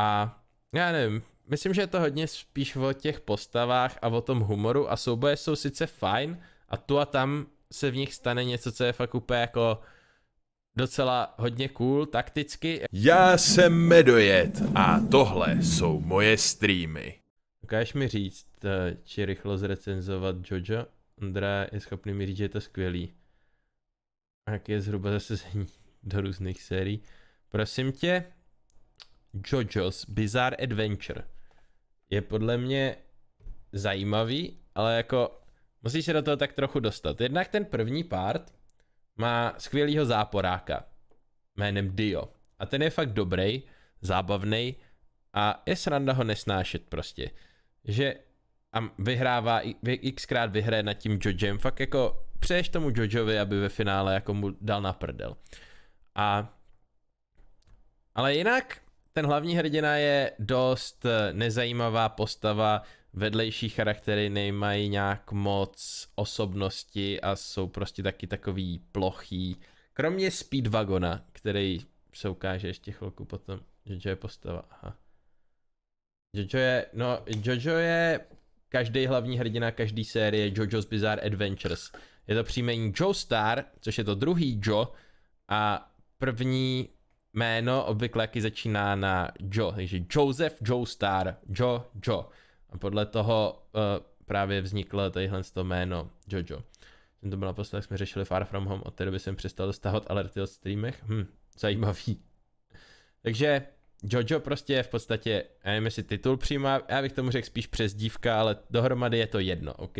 A já nevím, myslím, že je to hodně spíš o těch postavách a o tom humoru a souboje jsou sice fajn a tu a tam se v nich stane něco, co je fakt úplně jako docela hodně cool takticky. Já jsem Medojet a tohle jsou moje streamy. Dokážeš mi říct, eh, či rychlo zrecenzovat Jojo? Ondra je schopný mi říct, že je to skvělý. A jak je zhruba zase do různých sérií. Prosím tě, Jojo's Bizarre Adventure je podle mě zajímavý, ale jako musíš se do toho tak trochu dostat. Jednak ten první part má skvělýho záporáka jménem Dio. A ten je fakt dobrý, zábavný a je sranda ho nesnášet prostě. Že a vyhrává, xkrát vyhraje nad tím Jojem, fakt jako přeješ tomu Jojovi, aby ve finále jako mu dal na prdel. A ale jinak ten hlavní hrdina je dost eh, nezajímavá postava, vedlejší charaktery nemají nějak moc osobnosti a jsou prostě taky takový plochý. Kromě Speedwagona, který se ukáže ještě chvilku potom. Jojo je postava, aha. Jojo je, no Jojo je každý hlavní hrdina každý série Jojo's Bizarre Adventures. Je to příjmení Joe Star, což je to druhý Joe a první jméno obvykle jaký začíná na Jo, takže Joseph Joe Star, Jo, Jo. A podle toho uh, právě vzniklo tadyhle to jméno Jojo. Jsem to byl naposled, jak jsme řešili Far From Home, od té doby jsem přestal dostávat alerty od streamech. Hm, zajímavý. Takže Jojo prostě je v podstatě, já nevím jestli titul přímá, já bych tomu řekl spíš přes dívka, ale dohromady je to jedno, ok?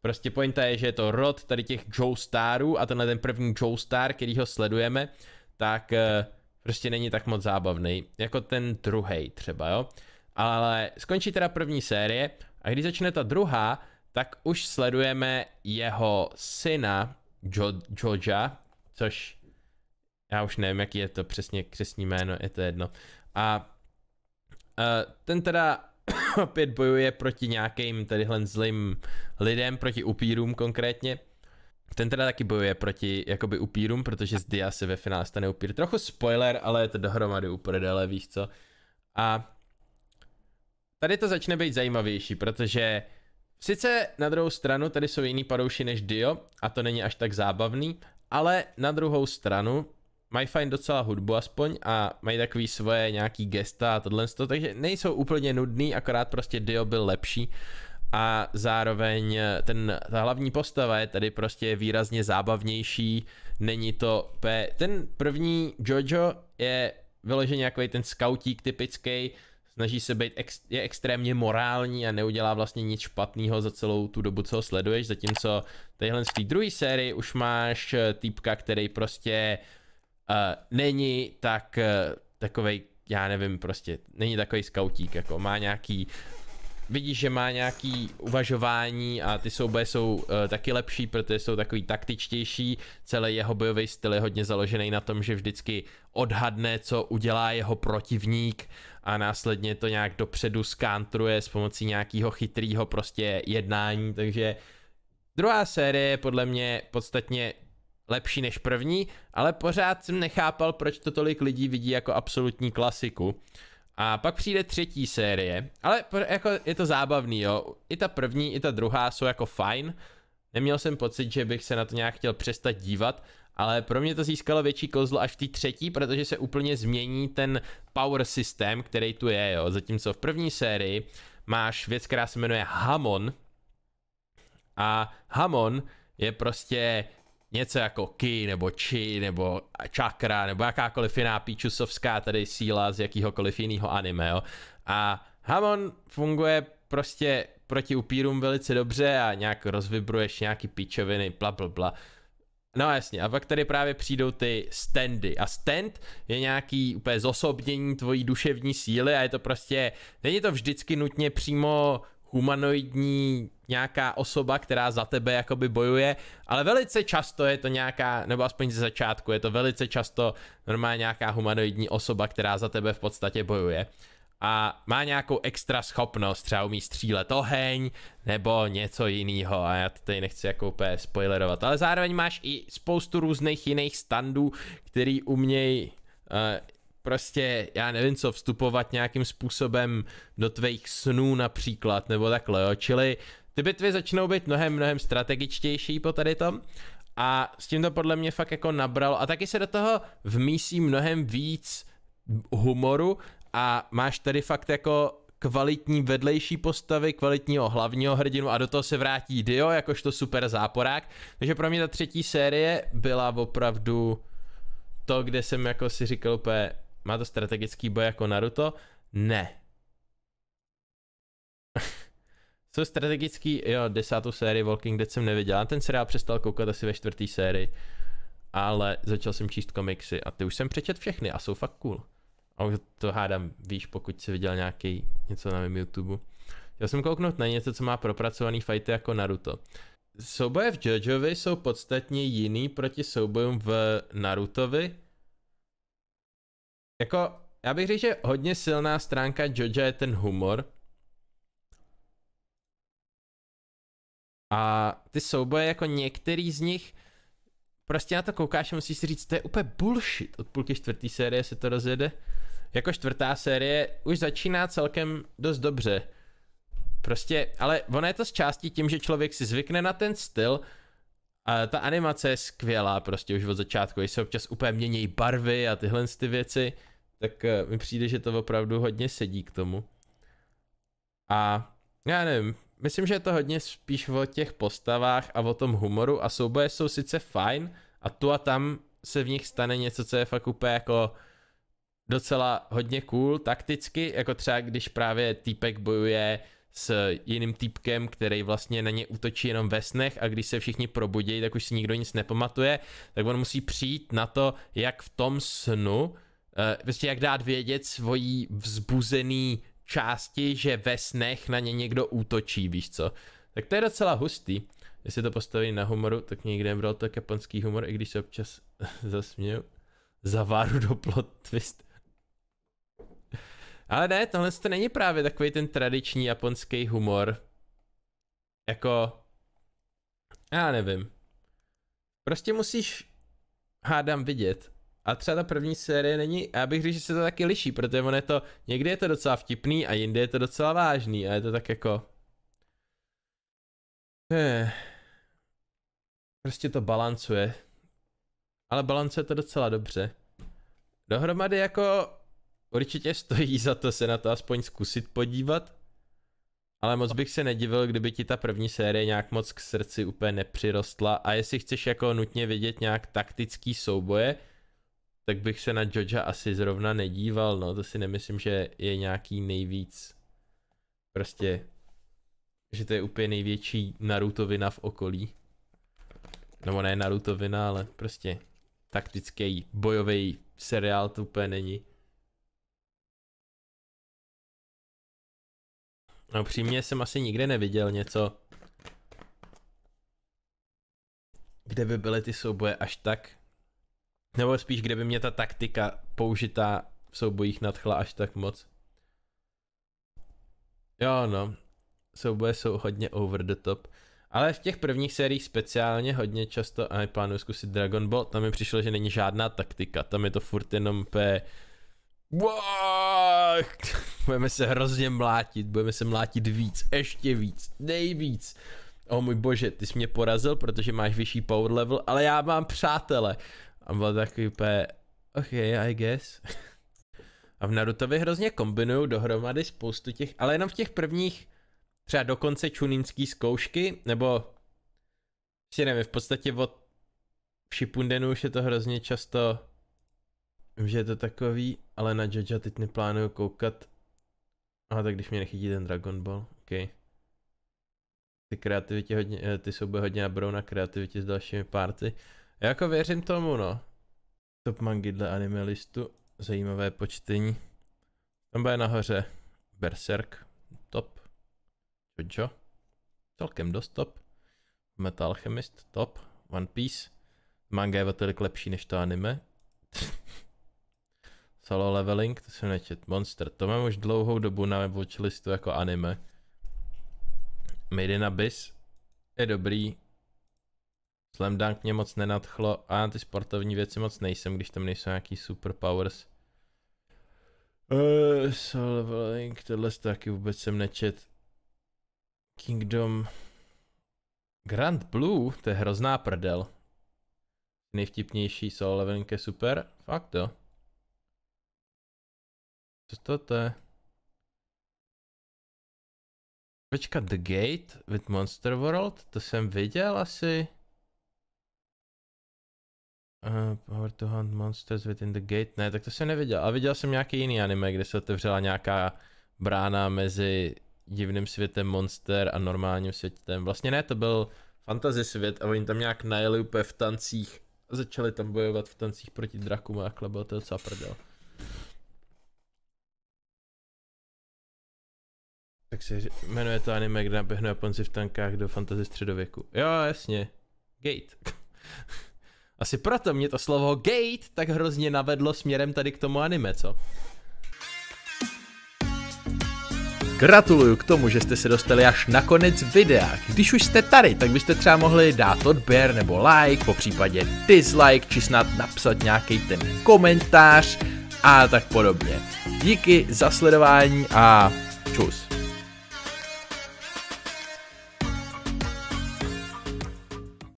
Prostě pointa je, že je to rod tady těch Joe Starů a tenhle ten první Joe Star, který ho sledujeme, tak uh, prostě není tak moc zábavný, jako ten druhý třeba, jo. Ale skončí teda první série a když začne ta druhá, tak už sledujeme jeho syna jo- Joja, což já už nevím, jaký je to přesně křesní jméno, je to jedno. A uh, ten teda opět bojuje proti nějakým tadyhle zlým lidem, proti upírům konkrétně. Ten teda taky bojuje proti jakoby upírům, protože z Dia se ve finále stane upír. Trochu spoiler, ale je to dohromady uprdele, víš co. A tady to začne být zajímavější, protože sice na druhou stranu tady jsou jiný padouši než Dio a to není až tak zábavný, ale na druhou stranu mají fajn docela hudbu aspoň a mají takový svoje nějaký gesta a tohle, takže nejsou úplně nudný, akorát prostě Dio byl lepší a zároveň eh, ten, ta hlavní postava je tady prostě výrazně zábavnější, není to P. Ten první Jojo je vyloženě jako ten skautík typický, snaží se být, ex, je extrémně morální a neudělá vlastně nic špatného za celou tu dobu, co ho sleduješ, zatímco tadyhle z té druhé série už máš eh, týpka, který prostě uh, není tak uh, takovej, já nevím prostě, není takový skautík, jako má nějaký vidíš, že má nějaký uvažování a ty souboje jsou uh, taky lepší, protože jsou takový taktičtější. Celý jeho bojový styl je hodně založený na tom, že vždycky odhadne, co udělá jeho protivník a následně to nějak dopředu skantruje s pomocí nějakého chytrého prostě jednání, takže druhá série je podle mě podstatně lepší než první, ale pořád jsem nechápal, proč to tolik lidí vidí jako absolutní klasiku. A pak přijde třetí série, ale jako je to zábavný, jo. I ta první, i ta druhá jsou jako fajn. Neměl jsem pocit, že bych se na to nějak chtěl přestat dívat, ale pro mě to získalo větší kozlo až v té třetí, protože se úplně změní ten power systém, který tu je, jo. Zatímco v první sérii máš věc, která se jmenuje Hamon. A Hamon je prostě něco jako ki, nebo chi, nebo čakra, nebo jakákoliv jiná píčusovská tady síla z jakýhokoliv jiného anime, jo. A Hamon funguje prostě proti upírům velice dobře a nějak rozvibruješ nějaký píčoviny, bla bla bla. No jasně, a pak tady právě přijdou ty standy. A stand je nějaký úplně zosobnění tvojí duševní síly a je to prostě, není to vždycky nutně přímo humanoidní nějaká osoba, která za tebe jakoby bojuje, ale velice často je to nějaká, nebo aspoň ze začátku, je to velice často normálně nějaká humanoidní osoba, která za tebe v podstatě bojuje a má nějakou extra schopnost, třeba umí střílet oheň nebo něco jiného a já to tady nechci jako úplně spoilerovat, ale zároveň máš i spoustu různých jiných standů, který umějí uh, eh, prostě, já nevím co, vstupovat nějakým způsobem do tvých snů například, nebo takhle, jo, čili ty bitvy začnou být mnohem, mnohem strategičtější po tady tom a s tím to podle mě fakt jako nabralo a taky se do toho vmísí mnohem víc humoru a máš tady fakt jako kvalitní vedlejší postavy, kvalitního hlavního hrdinu a do toho se vrátí Dio jakožto super záporák. Takže pro mě ta třetí série byla opravdu to, kde jsem jako si říkal úplně, má to strategický boj jako Naruto? Ne, Co strategický, jo, desátou sérii Walking Dead jsem neviděl, ten seriál přestal koukat asi ve čtvrtý sérii, ale začal jsem číst komiksy a ty už jsem přečet všechny a jsou fakt cool. A už to hádám, víš, pokud jsi viděl nějaký něco na mém YouTube. Já jsem kouknout na něco, co má propracovaný fighty jako Naruto. Souboje v Jojovi jsou podstatně jiný proti soubojům v Narutovi. Jako, já bych řekl, že hodně silná stránka Jojo je ten humor, A ty souboje, jako některý z nich, prostě na to koukáš a musíš si říct, to je úplně bullshit. Od půlky čtvrtý série se to rozjede. Jako čtvrtá série už začíná celkem dost dobře. Prostě, ale ono je to z části tím, že člověk si zvykne na ten styl, a ta animace je skvělá prostě už od začátku, když se občas úplně mění barvy a tyhle ty věci, tak eh, mi přijde, že to opravdu hodně sedí k tomu. A já nevím, myslím, že je to hodně spíš o těch postavách a o tom humoru a souboje jsou sice fajn a tu a tam se v nich stane něco, co je fakt úplně jako docela hodně cool takticky, jako třeba když právě týpek bojuje s jiným týpkem, který vlastně na ně útočí jenom ve snech a když se všichni probudí, tak už si nikdo nic nepamatuje, tak on musí přijít na to, jak v tom snu, eh, prostě jak dát vědět svojí vzbuzený části, že ve snech na ně někdo útočí, víš co. Tak to je docela hustý. Jestli to postaví na humoru, tak někde bral to japonský humor, i když se občas zasměju. Zaváru do plot twist. Ale ne, tohle to není právě takový ten tradiční japonský humor. Jako... Já nevím. Prostě musíš hádám vidět, a třeba ta první série není, a já bych řekl, že se to taky liší, protože on je to, někdy je to docela vtipný a jindy je to docela vážný a je to tak jako... Eh, prostě to balancuje. Ale balancuje to docela dobře. Dohromady jako určitě stojí za to se na to aspoň zkusit podívat. Ale moc bych se nedivil, kdyby ti ta první série nějak moc k srdci úplně nepřirostla a jestli chceš jako nutně vidět nějak taktický souboje, tak bych se na Joja asi zrovna nedíval, no to si nemyslím, že je nějaký nejvíc prostě, že to je úplně největší Narutovina v okolí. Nebo ne Narutovina, ale prostě taktický bojový seriál to úplně není. No přímě jsem asi nikde neviděl něco, kde by byly ty souboje až tak nebo spíš, kde by mě ta taktika použitá v soubojích nadchla až tak moc. Jo, no. Souboje jsou hodně over the top. Ale v těch prvních sériích speciálně hodně často, a plánuji zkusit Dragon Ball, tam mi přišlo, že není žádná taktika, tam je to furt jenom p... budeme se hrozně mlátit, budeme se mlátit víc, ještě víc, nejvíc. O oh můj bože, ty jsi mě porazil, protože máš vyšší power level, ale já mám přátele. A byl takový úplně, ok, I guess. A v Narutově hrozně kombinují dohromady spoustu těch, ale jenom v těch prvních, třeba dokonce čuninský čunínský zkoušky, nebo si nevím, v podstatě od Shippundenu už je to hrozně často, že je to takový, ale na Jaja teď neplánuju koukat. Aha, tak když mě nechytí ten Dragon Ball, ok. Ty kreativitě hodně, eh, ty jsou hodně nabrou na kreativitě s dalšími párty. Já jako věřím tomu, no. Top mangy dle listu Zajímavé počtení. Tam bude nahoře Berserk. Top. Jojo. Celkem dost top. Metal Chemist. Top. One Piece. Manga je o tolik lepší než to anime. Solo leveling, to jsem nečet. Monster, to mám už dlouhou dobu na watchlistu jako anime. Made in Abyss je dobrý, Slam Dunk mě moc nenadchlo a na ty sportovní věci moc nejsem, když tam nejsou nějaký superpowers. Uh, eh, soul leveling, tohle taky vůbec jsem nečet. Kingdom. Grand Blue, to je hrozná prdel. Nejvtipnější solo leveling je super, fakt jo. Co to, to je? Počkat, The Gate with Monster World, to jsem viděl asi. Uh, power to hunt monsters within the gate. Ne, tak to jsem neviděl. A viděl jsem nějaký jiný anime, kde se otevřela nějaká brána mezi divným světem monster a normálním světem. Vlastně ne, to byl fantasy svět a oni tam nějak najeli úplně v tancích a začali tam bojovat v tancích proti drakům a takhle bylo to docela prdel. Tak se jmenuje to anime, kde naběhnu Japonci v tankách do fantasy středověku. Jo, jasně. Gate. Asi proto mě to slovo gate tak hrozně navedlo směrem tady k tomu anime, co? Gratuluju k tomu, že jste se dostali až na konec videa. Když už jste tady, tak byste třeba mohli dát odběr nebo like, po případě dislike, či snad napsat nějaký ten komentář a tak podobně. Díky za sledování a čus.